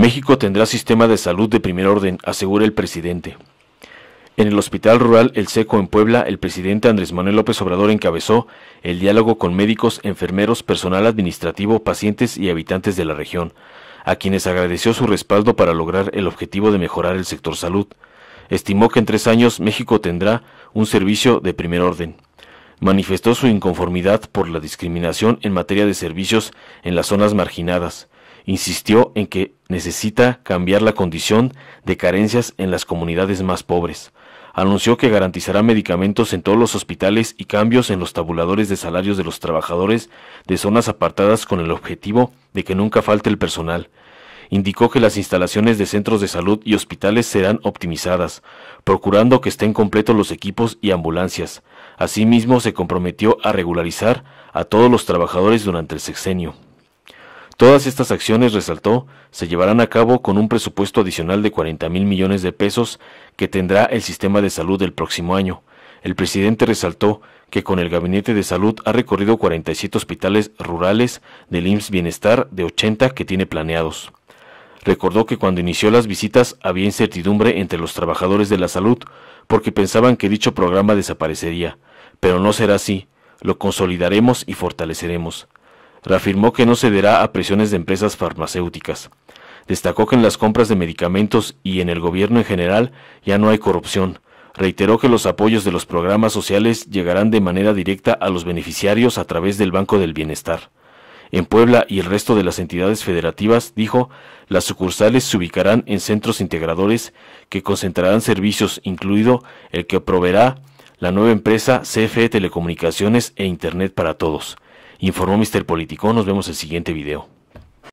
México tendrá sistema de salud de primer orden, asegura el presidente. En el Hospital Rural El Seco en Puebla, el presidente Andrés Manuel López Obrador encabezó el diálogo con médicos, enfermeros, personal administrativo, pacientes y habitantes de la región, a quienes agradeció su respaldo para lograr el objetivo de mejorar el sector salud. Estimó que en tres años México tendrá un servicio de primer orden. Manifestó su inconformidad por la discriminación en materia de servicios en las zonas marginadas insistió en que necesita cambiar la condición de carencias en las comunidades más pobres. Anunció que garantizará medicamentos en todos los hospitales y cambios en los tabuladores de salarios de los trabajadores de zonas apartadas con el objetivo de que nunca falte el personal. Indicó que las instalaciones de centros de salud y hospitales serán optimizadas, procurando que estén completos los equipos y ambulancias. Asimismo, se comprometió a regularizar a todos los trabajadores durante el sexenio. Todas estas acciones, resaltó, se llevarán a cabo con un presupuesto adicional de 40 mil millones de pesos que tendrá el sistema de salud el próximo año. El presidente resaltó que con el Gabinete de Salud ha recorrido 47 hospitales rurales del IMSS Bienestar de 80 que tiene planeados. Recordó que cuando inició las visitas había incertidumbre entre los trabajadores de la salud porque pensaban que dicho programa desaparecería, pero no será así, lo consolidaremos y fortaleceremos reafirmó que no cederá a presiones de empresas farmacéuticas. Destacó que en las compras de medicamentos y en el gobierno en general ya no hay corrupción. Reiteró que los apoyos de los programas sociales llegarán de manera directa a los beneficiarios a través del Banco del Bienestar. En Puebla y el resto de las entidades federativas, dijo, las sucursales se ubicarán en centros integradores que concentrarán servicios, incluido el que proveerá la nueva empresa CFE Telecomunicaciones e Internet para Todos. Informó Mr. Político. Nos vemos en el siguiente video.